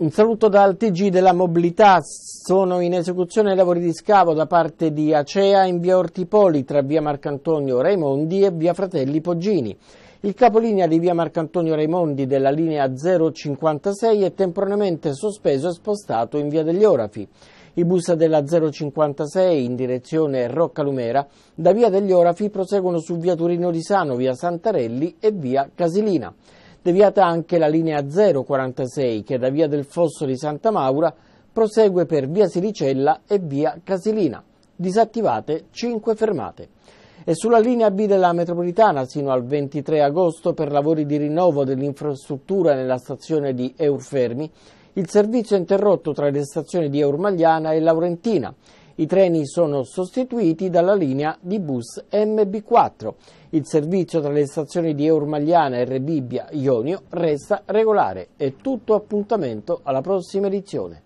Un saluto dal TG della mobilità. Sono in esecuzione i lavori di scavo da parte di Acea in via Ortipoli tra via Marcantonio Raimondi e via Fratelli Poggini. Il capolinea di via Marcantonio Raimondi della linea 056 è temporaneamente sospeso e spostato in via degli Orafi. I bus della 056 in direzione Rocca Lumera da via degli Orafi proseguono su via Turino di Sano, via Santarelli e via Casilina. Deviata anche la linea 046 che da via del Fosso di Santa Maura prosegue per via Silicella e via Casilina, disattivate 5 fermate. E sulla linea B della metropolitana sino al 23 agosto per lavori di rinnovo dell'infrastruttura nella stazione di Eurfermi, il servizio è interrotto tra le stazioni di Eurmagliana e Laurentina i treni sono sostituiti dalla linea di bus MB4. Il servizio tra le stazioni di Eurmagliana e Rebibbia Ionio resta regolare. È tutto appuntamento alla prossima edizione.